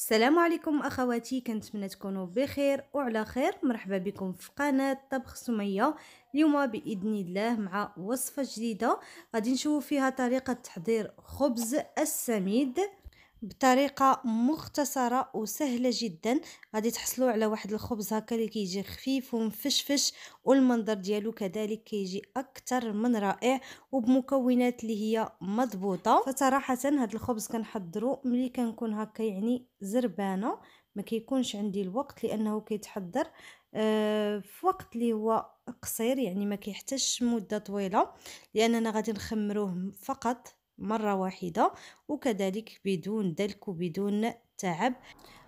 السلام عليكم اخواتي كنتمنى تكونوا بخير وعلى خير مرحبا بكم في قناه طبخ سميه اليوم باذن الله مع وصفه جديده غادي نشوف فيها طريقه تحضير خبز السميد بطريقه مختصره وسهله جدا غادي تحصلوا على واحد الخبز هكا اللي كيجي خفيف ومفشفش والمنظر ديالو كذلك كيجي اكثر من رائع وبمكونات اللي هي مضبوطه فصراحه هذا الخبز كنحضرو ملي كنكون هكا يعني زربانه ما كيكونش عندي الوقت لانه كيتحضر أه في وقت اللي هو قصير يعني ما كيحتاجش مده طويله لاننا غادي نخمروه فقط مرة واحدة وكذلك بدون دلك وبدون تعب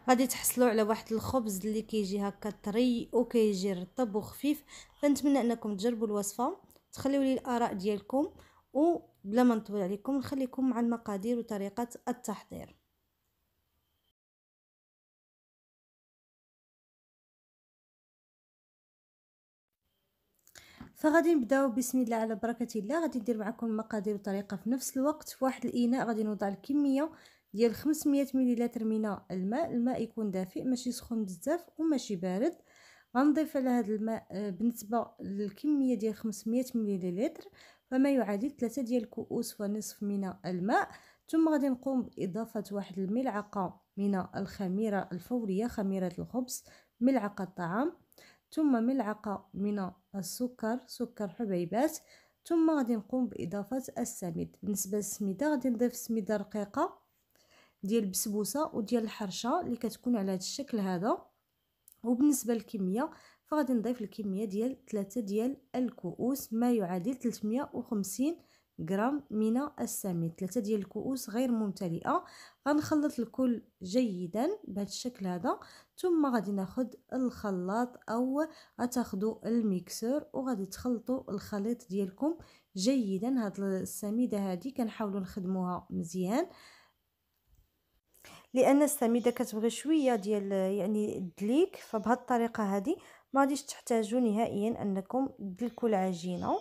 غادي تحصلوا على واحد الخبز اللي كيجي هكا طري وكيجي رطب وخفيف فنتمنى انكم تجربوا الوصفه تخليوا لي الاراء ديالكم وبلا ما نطول عليكم نخليكم مع المقادير وطريقه التحضير فغادي نبداو بسم الله على بركه الله غادي ندير معكم المقادير وطريقه في نفس الوقت في واحد الاناء غادي نوضع الكميه ديال 500 مليلتر من الماء الماء يكون دافئ ماشي سخون بزاف وماشي بارد غنضيف على هذا الماء آه، بالنسبه للكميه ديال 500 مليلتر فما يعادل 3 ديال الكؤوس ونصف من الماء ثم غادي نقوم باضافه واحد الملعقه من الخميره الفوريه خميره الخبز ملعقه طعام ثم ملعقة من السكر سكر حبيبات ثم غادي نقوم بإضافة السميد بالنسبة للسميدة غادي نضيف سميدة رقيقة ديال البسبوسة وديال الحرشة اللي كتكون على هذا الشكل هذا وبالنسبة للكمية فغادي نضيف الكمية ديال ثلاثة ديال الكؤوس ما يعادل 350 غرام من السميد ثلاثة ديال الكؤوس غير ممتلئة غنخلط الكل جيدا بهذا الشكل هذا ثم غادي ناخذ الخلاط او تاخذوا الميكسور وغادي تخلطوا الخليط ديالكم جيدا هاد السميده هادي كنحاولوا نخدموها مزيان لان السميده كتبغي شويه ديال يعني الدليك فبهاد الطريقه هذه ما غاديش تحتاجوا نهائيا انكم تدلكوا العجينه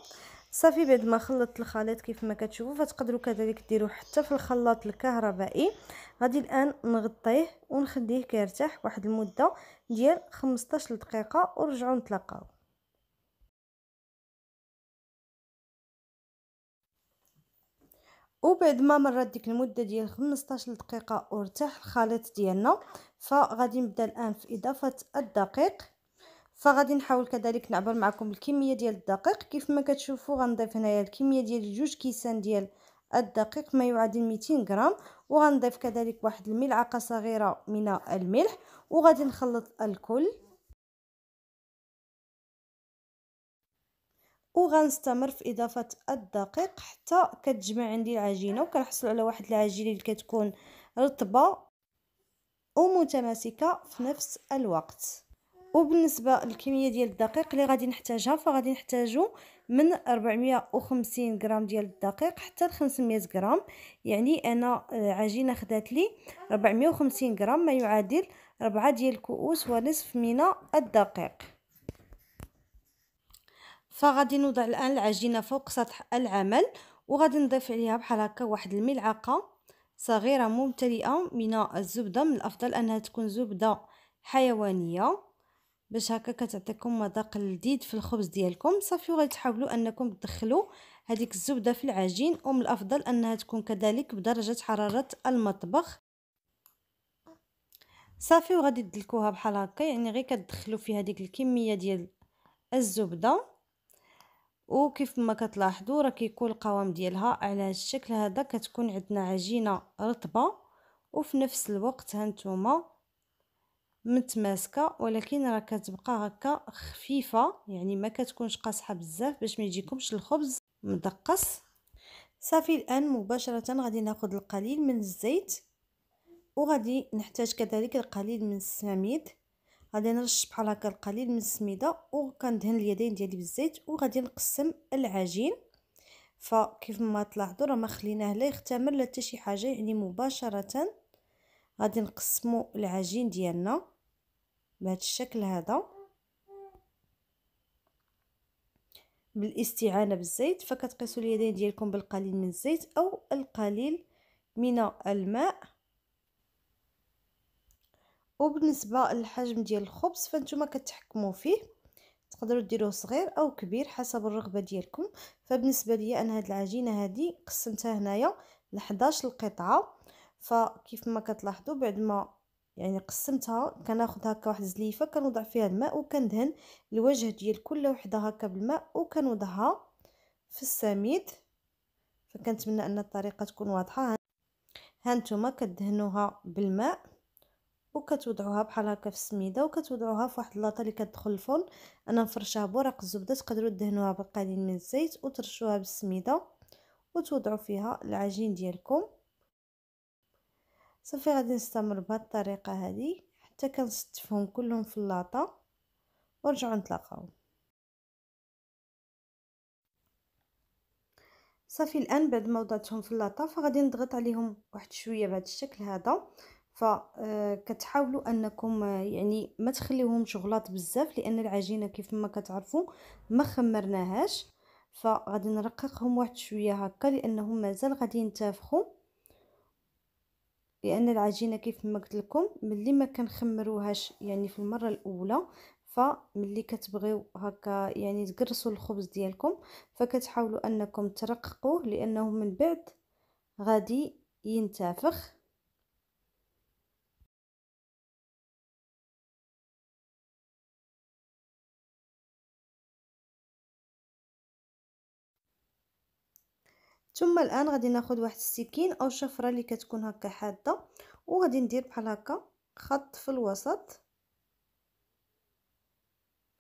صافي بعد ما خلطت الخليط كيف ما كتشوفوا فتقدروا كذلك ديروا حتى في الخلاط الكهربائي غادي الان نغطيه ونخليه كيرتاح واحد المده ديال 15 دقيقه ونرجعوا نتلاقاو وبعد ما مرات ديك المده ديال 15 دقيقه وارتاح الخليط ديالنا فغادي نبدا الان في اضافه الدقيق فغادي نحاول كذلك نعبر معكم الكميه ديال الدقيق كيف ما كتشوفوا غنضيف هنايا الكميه ديال جوج كيسان ديال الدقيق ما يعادل 200 غرام وغنضيف كذلك واحد الملعقه صغيره من الملح وغادي نخلط الكل وغنستمر في اضافه الدقيق حتى كتجمع عندي العجينه وكنحصل على واحد العجينه اللي كتكون رطبه ومتماسكه في نفس الوقت وبالنسبه للكميه ديال الدقيق اللي غادي نحتاجها فغادي نحتاجو من 450 غرام ديال الدقيق حتى ل 500 غرام يعني انا آه، عجينه خدات لي 450 غرام ما يعادل 4 ديال الكؤوس ونصف من الدقيق فغادي نوضع الان العجينه فوق سطح العمل وغادي نضيف عليها بحال هكا واحد الملعقه صغيره ممتلئه من الزبده من الافضل انها تكون زبده حيوانيه باش هكا كتعطيكم مذاق لذيذ في الخبز ديالكم صافي وغادي تحاولوا انكم تدخلوا هذيك الزبده في العجين ومن الافضل انها تكون كذلك بدرجه حراره المطبخ صافي وغادي تدلكوها بحال هكا يعني غير كتدخلوا في هذيك الكميه ديال الزبده وكيف ما كتلاحظوا راه كيكون القوام ديالها على الشكل هذا كتكون عندنا عجينه رطبه وفي نفس الوقت هانتوما متماسكه ولكن راه كتبقى هكا خفيفه يعني ما كتكونش قاصحه بزاف باش ما يجيكمش الخبز مدقص صافي الان مباشره غادي ناخذ القليل من الزيت وغادي نحتاج كذلك القليل من السميد غادي نرش بحال هكا القليل من السميده وكندهن اليدين ديالي بالزيت وغادي نقسم العجين فكيف ما تلاحظوا راه ما خليناه لا يختمر لا حتى شي حاجه يعني مباشره غادي نقسموا العجين ديالنا بهذا الشكل هذا بالاستعانه بالزيت فكتقيسوا اليدين ديالكم بالقليل من الزيت او القليل من الماء وبالنسبه للحجم ديال الخبز فانتوما كتحكموا فيه تقدروا ديروه صغير او كبير حسب الرغبه ديالكم فبالنسبه ليا انا هاد العجينه هادي قسمتها هنايا ل 11 قطعه فكيف ما كتلاحظوا بعد ما يعني قسمتها كناخد هكا واحد الزليفه كنوضع فيها الماء وكندهن الوجه ديال كل وحده هكا بالماء وكنوضعها في السميد فكنتمنى ان الطريقه تكون واضحه هانتوما كدهنوها بالماء وكتوضعوها بحال هكا في السميده وكتوضعوها في واحد اللاطه اللي كتدخل الفرن انا مفرشاها بورق الزبده تقدروا دهنوها بقليل من الزيت وترشوها بالسميده وتوضعوا فيها العجين ديالكم صافي غادي نستمر بهاد الطريقه هذه حتى كنستفهم كلهم في اللاطه ونرجعوا نتلاقاو صافي الان بعد ما وضعتهم في اللاطه فغادي نضغط عليهم واحد شويه بهذا الشكل هذا فكتحاولوا آه، انكم آه، يعني ما تخليوهمش غلاط بزاف لان العجينه كيف ما كتعرفوا ما خمرناهاش فغادي نرققهم واحد شويه هكا لانهم مازال غادي ينتفخوا لان العجينه كيف ما قلت لكم ملي ما كنخمروهاش يعني في المره الاولى فملي كتبغيو هكا يعني تقرصوا الخبز ديالكم فكتحاولوا انكم ترققوه لانه من بعد غادي ينتفخ ثم الان غادي ناخذ واحد السكين او شفره اللي كتكون هكا حاده وغادي ندير بحال هكا خط في الوسط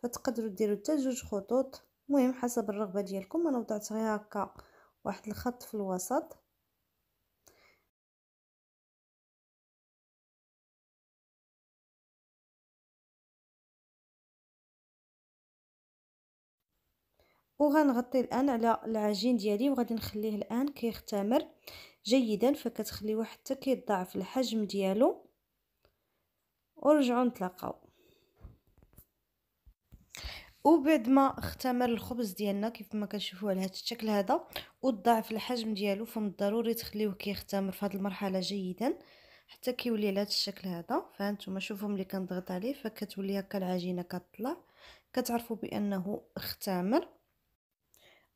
فتقدروا ديروا حتى جوج خطوط مهم حسب الرغبه ديالكم انا وضعت غير هكا واحد الخط في الوسط وغنغطي الان على العجين ديالي وغادي نخليه الان كيختمر جيدا فكتخليوه حتى كيضاعف الحجم ديالو ورجعوا نتلاقاو وبعد ما اختمر الخبز ديالنا كيف ما كنشوفوا على هذا الشكل هذا وضاعف الحجم ديالو فمن الضروري تخليوه كيختمر في هذه المرحله جيدا حتى كيولي على هذا الشكل هذا فهانتوما شوفوا ملي كنضغط عليه فكتولي هكا العجينه كتطلع كتعرفوا بانه اختمر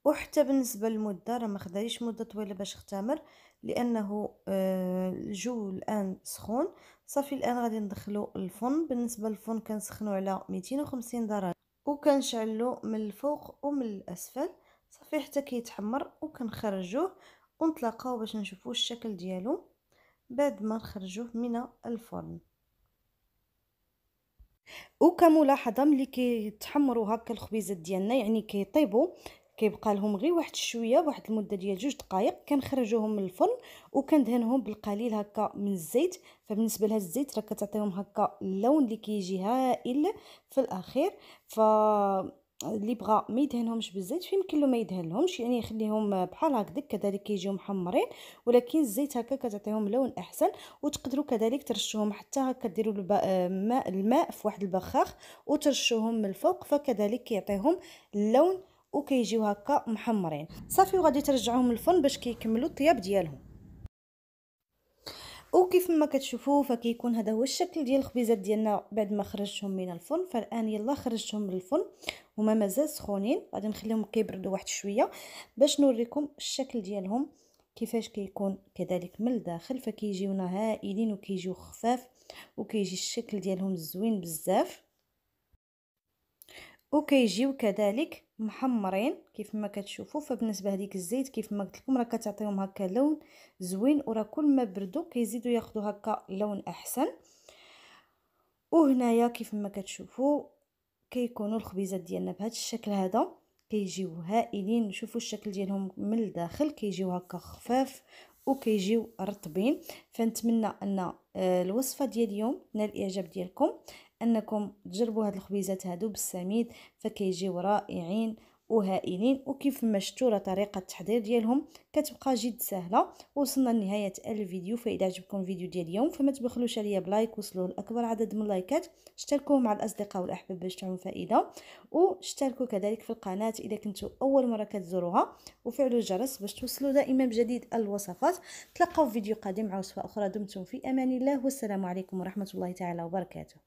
وحتى بالنسبه للمده راه ما خداليش مده طويله باش اختمر لانه آه، الجو الان سخون صافي الان غادي ندخلو الفرن بالنسبه للفرن كنسخنو على 250 درجه وكنشعلو من الفوق ومن الاسفل صافي حتى كيتحمر وكنخرجوه ونتلاقاو باش نشوفو الشكل ديالو بعد ما نخرجوه من الفرن وكملاحظه ملي كيتحمروا هكا الخبيزات ديالنا يعني كيطيبوا كيبقى لهم غير واحد الشويه واحد المده ديال جوج دقائق كنخرجوهم من الفرن وكندهنهم بالقليل هكا من الزيت فبالنسبه لهاد الزيت راه كتعطيهم هكا اللون اللي كيجي هائل في الاخير ف اللي بغى ما يدهنهمش بالزيت فيمكن له ما يدهنهمش يعني يخليهم بحال هكذاك كذلك كيجيو محمرين ولكن الزيت هكا كتعطيهم لون احسن وتقدروا كذلك ترشوهم حتى هكا ديروا الماء الماء في واحد البخاخ وترشوهم من الفوق فكذلك كيعطيهم اللون وكيجيو هكا محمرين صافي وغادي ترجعوهم للفرن باش كيكملوا الطياب ديالهم وكيف ما كتشوفوا فكيكون هذا هو الشكل ديال الخبيزات ديالنا بعد ما خرجتهم من الفرن فالان يلا خرجتهم من الفرن هما مازال سخونين غادي نخليهم كيبردوا واحد شويه باش نوريكم الشكل ديالهم كيفاش كيكون كذلك من الداخل فكيجيونا هائلين وكيجيو خفاف وكيجي الشكل ديالهم زوين بزاف وكيجيو كذلك محمرين كيف ما كتشوفوا فبالنسبه هذيك الزيت كيف ما قلت لكم راه كتعطيهم هكا لون زوين وراه كل ما بردوا كيزيدوا ياخذوا هكا لون احسن وهنايا كيف ما كتشوفوا كيكونوا الخبيزات ديالنا بهذا الشكل هذا كيجيو هائلين شوفوا الشكل ديالهم من الداخل كيجيو هكا خفاف وكيجيو رطبين فنتمنى ان آه، الوصفه ديال اليوم نال الاعجاب ديالكم انكم تجربوا هاد الخبيزات هادو بالسميد فكيجيو رائعين وهائلين وكيف ما شفتوا راه طريقه التحضير ديالهم كتبقى جد سهله وصلنا لنهايه الفيديو فاذا عجبكم الفيديو ديال اليوم فما تبخلوش عليا بلايك وصلوا لاكبر عدد من اللايكات اشتركوه مع الاصدقاء والاحباب باش تعم فائده واشتركوا كذلك في القناه اذا كنتوا اول مره كتزوروها وفعلوا الجرس باش توصلوا دائما بجديد الوصفات تلقاو في فيديو قادم مع وصفه اخرى دمتم في امان الله والسلام عليكم ورحمه الله تعالى وبركاته